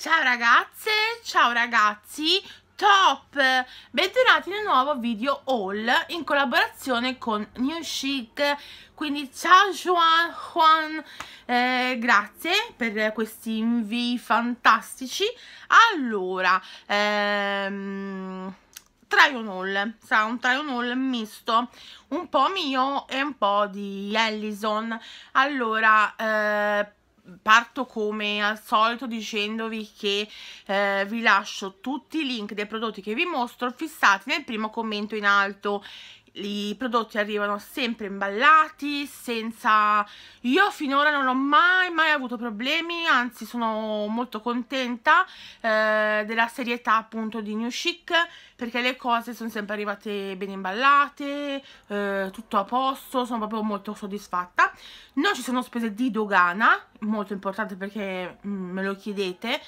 Ciao ragazze, ciao ragazzi, top! Bentornati in un nuovo video haul in collaborazione con New Chic, quindi ciao Juan, Juan eh, grazie per questi invii fantastici. Allora, ehm try on haul, sarà un try on haul misto, un po' mio e un po' di Ellison. Allora, eh, parto come al solito dicendovi che eh, vi lascio tutti i link dei prodotti che vi mostro fissati nel primo commento in alto i prodotti arrivano sempre imballati, senza... Io finora non ho mai, mai avuto problemi, anzi sono molto contenta eh, della serietà appunto di New Chic, perché le cose sono sempre arrivate ben imballate, eh, tutto a posto, sono proprio molto soddisfatta. Non ci sono spese di dogana, molto importante perché mh, mm, me lo chiedete,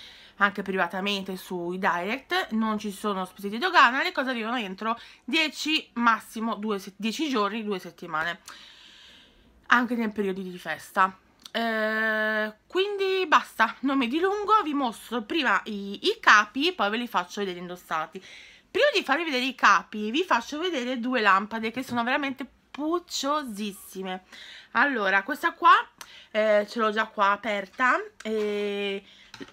anche privatamente sui direct, non ci sono spese di dogana, le cose arrivano entro 10, massimo 2, 10 giorni, 2 settimane, anche nel periodo di festa. Eh, quindi basta, non mi dilungo, vi mostro prima i, i capi, poi ve li faccio vedere indossati. Prima di farvi vedere i capi, vi faccio vedere due lampade che sono veramente pucciosissime allora questa qua eh, ce l'ho già qua aperta e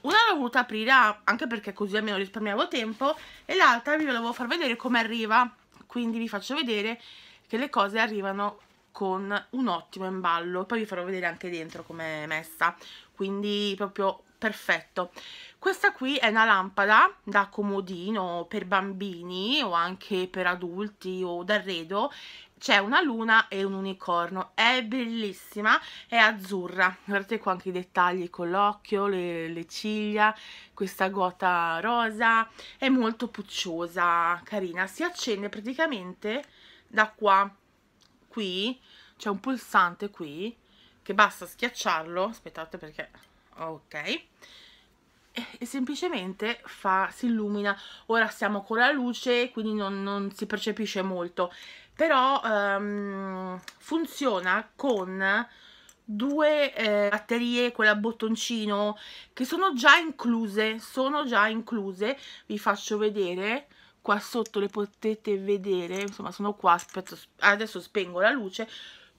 una l'ho voluta aprire anche perché così almeno risparmiavo tempo e l'altra vi volevo far vedere come arriva quindi vi faccio vedere che le cose arrivano con un ottimo imballo poi vi farò vedere anche dentro come è messa quindi proprio perfetto questa qui è una lampada da comodino per bambini o anche per adulti o d'arredo c'è una luna e un unicorno è bellissima è azzurra guardate qua anche i dettagli con l'occhio le, le, ciglia questa gota rosa è molto pucciosa carina si accende praticamente da qua qui c'è un pulsante qui che basta schiacciarlo aspettate perché ok e semplicemente fa, si illumina. Ora siamo con la luce, quindi non, non si percepisce molto, però um, funziona con due eh, batterie, quella a bottoncino, che sono già incluse, sono già incluse, vi faccio vedere, qua sotto le potete vedere, insomma sono qua, aspetto, adesso spengo la luce,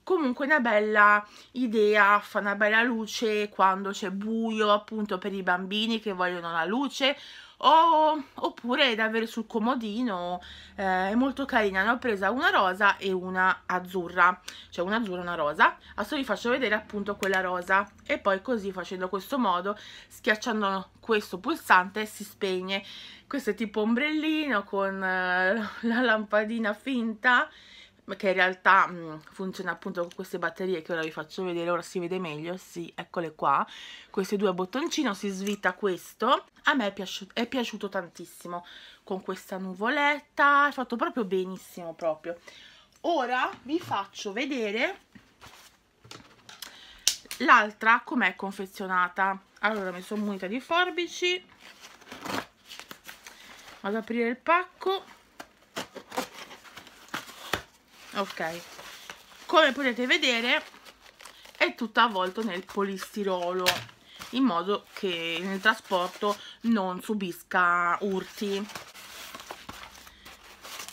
comunque una bella idea, fa una bella luce quando c'è buio appunto per i bambini che vogliono la luce o, oppure da avere sul comodino, eh, è molto carina, ne ho presa una rosa e una azzurra, cioè una azzurra e una rosa, adesso vi faccio vedere appunto quella rosa e poi così facendo questo modo, schiacciando questo pulsante si spegne, questo è tipo ombrellino con eh, la lampadina finta che in realtà mh, funziona appunto con queste batterie che ora vi faccio vedere, ora si vede meglio, sì, eccole qua, questi due bottoncino, si svita questo, a me è, piaci è piaciuto tantissimo con questa nuvoletta, è fatto proprio benissimo proprio. Ora vi faccio vedere l'altra com'è confezionata. Allora mi sono munita di forbici, vado ad aprire il pacco ok come potete vedere è tutto avvolto nel polistirolo in modo che nel trasporto non subisca urti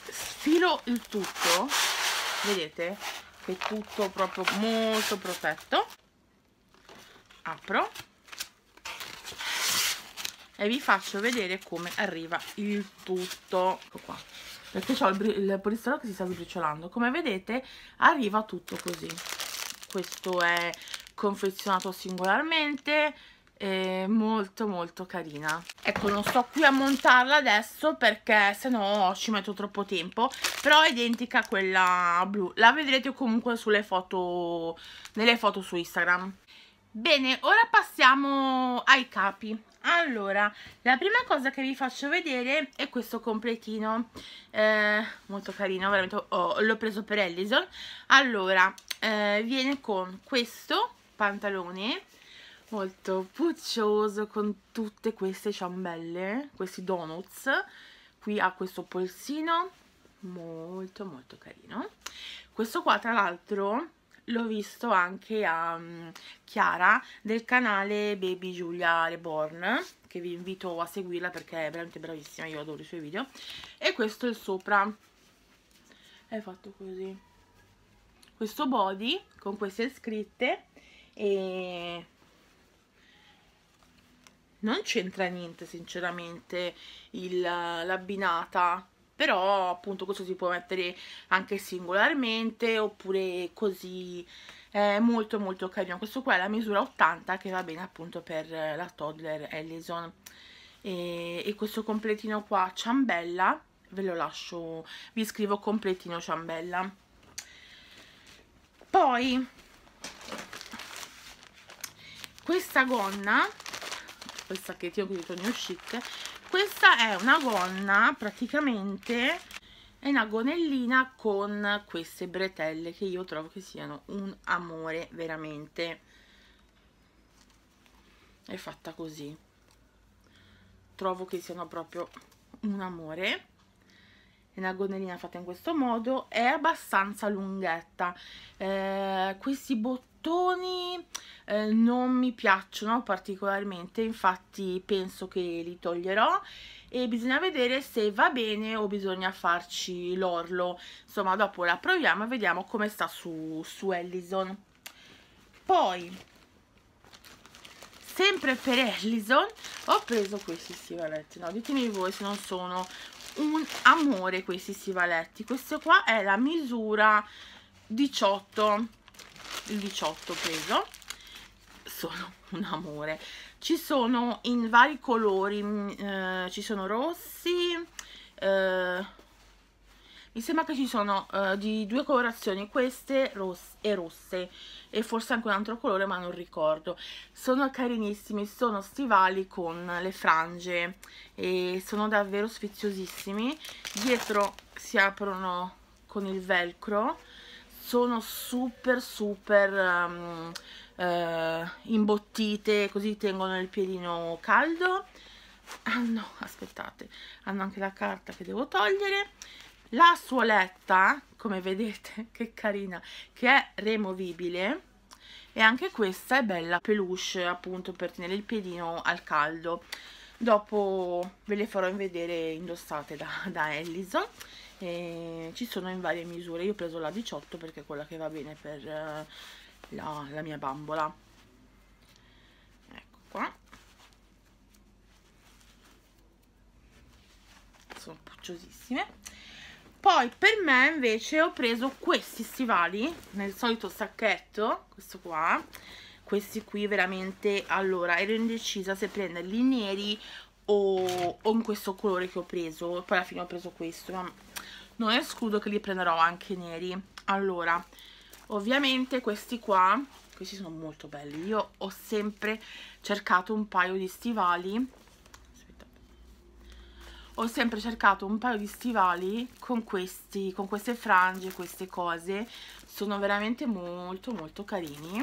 sfilo il tutto vedete che è tutto proprio molto protetto apro e vi faccio vedere come arriva il tutto ecco qua perché ho il, il polistiro che si sta sbriciolando come vedete arriva tutto così questo è confezionato singolarmente è molto molto carina ecco non sto qui a montarla adesso perché se no ci metto troppo tempo però è identica a quella blu la vedrete comunque sulle foto nelle foto su Instagram bene ora passiamo ai capi allora la prima cosa che vi faccio vedere è questo completino eh, molto carino veramente oh, l'ho preso per Ellison allora eh, viene con questo pantalone molto puccioso con tutte queste ciambelle questi donuts qui ha questo polsino molto molto carino questo qua tra l'altro l'ho visto anche a mm, Chiara del canale Baby Giulia Reborn che vi invito a seguirla perché è veramente bravissima, io adoro i suoi video e questo è il sopra è fatto così questo body con queste scritte e non c'entra niente sinceramente l'abbinata però appunto questo si può mettere anche singolarmente oppure così è molto molto carino questo qua è la misura 80 che va bene appunto per la toddler Ellison e, e questo completino qua ciambella ve lo lascio vi scrivo completino ciambella poi questa gonna questa che ti ho qui di Chic questa è una gonna praticamente è una gonnellina con queste bretelle che io trovo che siano un amore veramente è fatta così trovo che siano proprio un amore è una gonnellina fatta in questo modo è abbastanza lunghetta eh, questi bottoni cartoni eh, non mi piacciono particolarmente, infatti penso che li toglierò e bisogna vedere se va bene o bisogna farci l'orlo. Insomma, dopo la proviamo e vediamo come sta su, su Ellison. Poi, sempre per Ellison, ho preso questi stivaletti. No, ditemi voi se non sono un amore questi stivaletti. Questo qua è la misura 18 il 18 peso sono un amore ci sono in vari colori mm, eh, ci sono rossi eh, mi sembra che ci sono eh, di due colorazioni queste rosse e rosse e forse anche un altro colore ma non ricordo sono carinissimi sono stivali con le frange e sono davvero sfiziosissimi dietro si aprono con il velcro sono super super um, eh, imbottite così tengono il piedino caldo ah aspettate hanno anche la carta che devo togliere la suoletta come vedete che carina che è removibile e anche questa è bella peluche appunto per tenere il piedino al caldo dopo ve le farò vedere indossate da, da Ellison e ci sono in varie misure io ho preso la 18 perché è quella che va bene per eh, la, la mia bambola ecco qua sono pucciosissime poi per me invece ho preso questi stivali nel solito sacchetto questo qua questi qui veramente allora ero indecisa se prenderli neri o, o in questo colore che ho preso poi alla fine ho preso questo ma non è scudo che li prenderò anche neri allora ovviamente questi qua questi sono molto belli io ho sempre cercato un paio di stivali aspettate. ho sempre cercato un paio di stivali con questi con queste frange queste cose sono veramente molto molto carini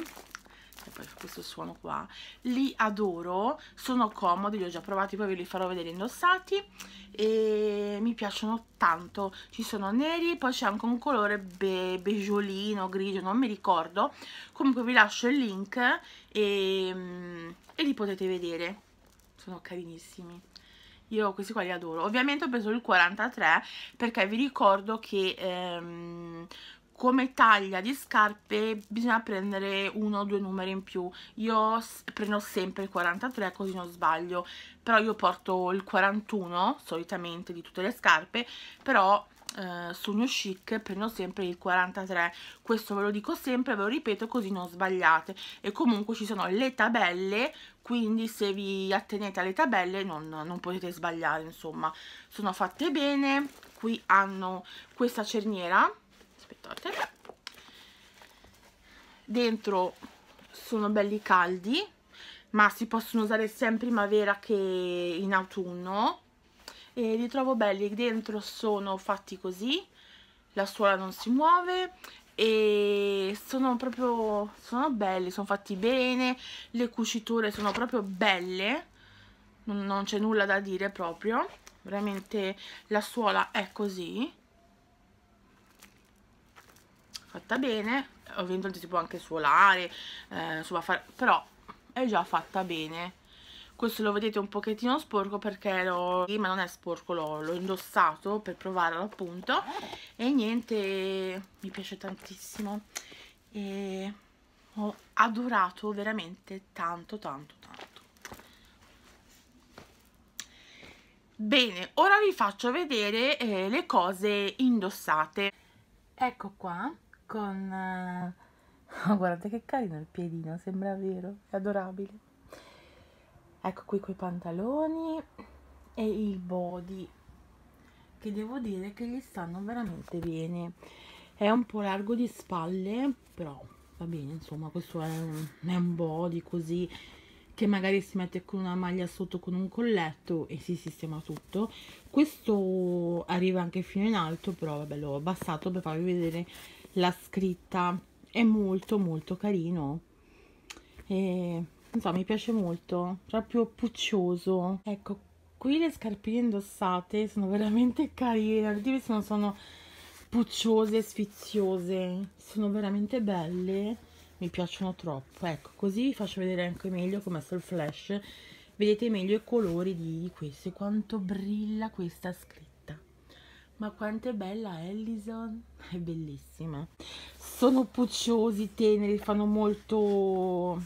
poi fa questo suono qua li adoro sono comodi li ho già provati poi ve li farò vedere indossati e mi piacciono tanto ci sono neri poi c'è anche un colore be beigeolino grigio non mi ricordo comunque vi lascio il link e, mm, e li potete vedere sono carinissimi io questi qua li adoro ovviamente ho preso il 43 perché vi ricordo che ehm, come taglia di scarpe bisogna prendere uno o due numeri in più io prendo sempre il 43 così non sbaglio però io porto il 41 solitamente di tutte le scarpe però eh, su New Chic prendo sempre il 43 questo ve lo dico sempre ve lo ripeto così non sbagliate e comunque ci sono le tabelle quindi se vi attenete alle tabelle non, non potete sbagliare insomma sono fatte bene qui hanno questa cerniera aspettate dentro sono belli caldi ma si possono usare sia in primavera che in autunno e li trovo belli dentro sono fatti così la suola non si muove e sono proprio sono belli, sono fatti bene le cuciture sono proprio belle non, non c'è nulla da dire proprio veramente la suola è così fatta bene ovviamente si può anche suolare eh, insomma far... però è già fatta bene questo lo vedete un pochettino sporco perché lo, ma non è sporco l'ho indossato per provarlo appunto e niente mi piace tantissimo e ho adorato veramente tanto tanto tanto bene ora vi faccio vedere eh, le cose indossate ecco qua con... Eh, oh, guarda che carino il piedino, sembra vero, è adorabile. Ecco qui quei pantaloni e il body, che devo dire che gli stanno veramente bene. È un po' largo di spalle, però va bene, insomma, questo è un, è un body così che magari si mette con una maglia sotto con un colletto e si sistema tutto questo arriva anche fino in alto però vabbè l'ho abbassato per farvi vedere la scritta è molto molto carino e insomma mi piace molto proprio puccioso ecco qui le scarpine indossate sono veramente carine vedete sono, sono pucciose sfiziose sono veramente belle mi piacciono troppo ecco così vi faccio vedere anche meglio come sto il flash vedete meglio i colori di questi quanto brilla questa scritta ma quanto è bella Ellison, è bellissima. Sono pucciosi, teneri, fanno molto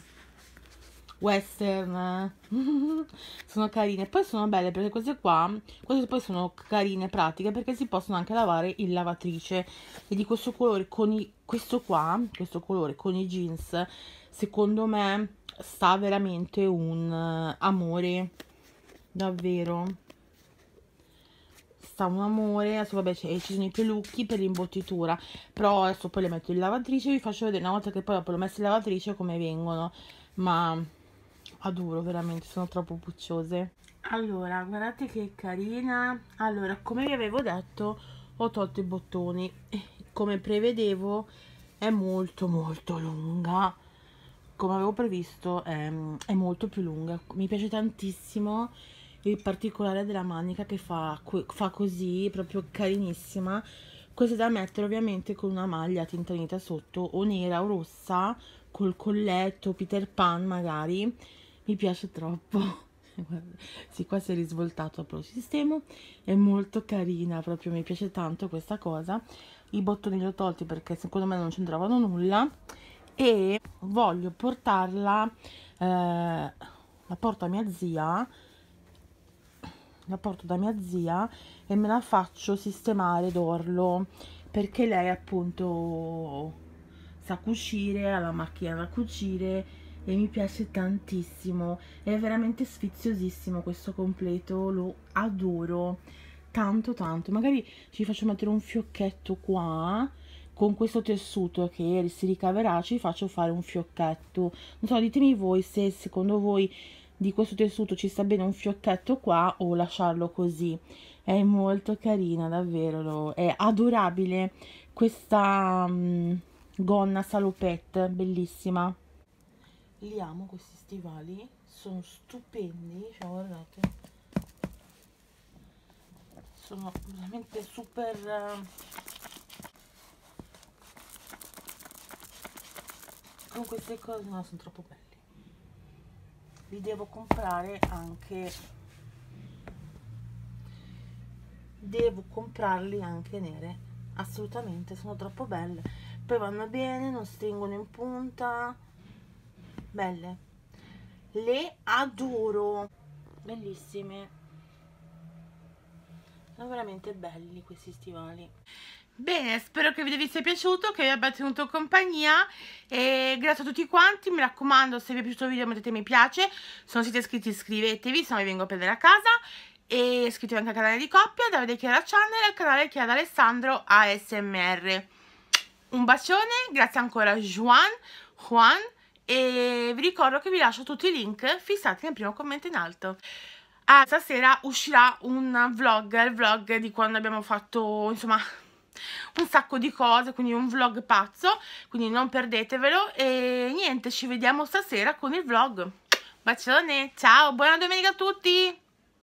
western. sono carine. Poi sono belle perché queste qua, queste poi sono carine, pratiche, perché si possono anche lavare in lavatrice. E di questo colore con i, questo qua, questo colore con i jeans, secondo me sta veramente un eh, amore davvero testa, un amore. Adesso vabbè ci sono i pelucchi per l'imbottitura, però adesso poi le metto in lavatrice, e vi faccio vedere una volta che poi dopo l'ho messo in lavatrice come vengono, ma adoro veramente, sono troppo pucciose. Allora, guardate che carina. Allora, come vi avevo detto, ho tolto i bottoni. Come prevedevo, è molto molto lunga. Come avevo previsto, è, ehm, è molto più lunga. Mi piace tantissimo il particolare della manica che fa, fa così, proprio carinissima. Questa è da mettere ovviamente con una maglia tinta sotto o nera o rossa, col colletto, Peter Pan magari. Mi piace troppo. sì, qua si è risvoltato proprio il sistema. È molto carina, proprio mi piace tanto questa cosa. I bottoni li ho tolti perché secondo me non c'entravano nulla. E voglio portarla, eh, la porto a mia zia la porto da mia zia e me la faccio sistemare d'orlo perché lei appunto sa cucire, ha la macchina da cucire e mi piace tantissimo, è veramente sfiziosissimo questo completo, lo adoro tanto tanto, magari ci faccio mettere un fiocchetto qua con questo tessuto che si ricaverà ci faccio fare un fiocchetto non so ditemi voi se secondo voi di questo tessuto ci sta bene un fiocchetto qua o lasciarlo così è molto carina davvero è adorabile questa um, gonna salopette bellissima li amo questi stivali sono stupendi cioè guardate sono veramente super eh, con queste cose no sono troppo belle vi devo comprare anche devo comprarli anche nere assolutamente sono troppo belle poi vanno bene non stringono in punta belle le adoro bellissime sono veramente belli questi stivali Bene, spero che il video vi sia piaciuto, che vi abbia tenuto compagnia e grazie a tutti quanti, mi raccomando se vi è piaciuto il video mettete mi piace, se non siete iscritti iscrivetevi, se no vi vengo a prendere a casa e iscrivetevi anche al canale di coppia, Davide Chiara Channel e al canale Chiara Alessandro ASMR. Un bacione, grazie ancora Juan, Juan e vi ricordo che vi lascio tutti i link fissati nel primo commento in alto. Ah, stasera uscirà un vlog, il vlog di quando abbiamo fatto, insomma un sacco di cose, quindi un vlog pazzo, quindi non perdetevelo e niente, ci vediamo stasera con il vlog. Bacione, ciao, buona domenica a tutti!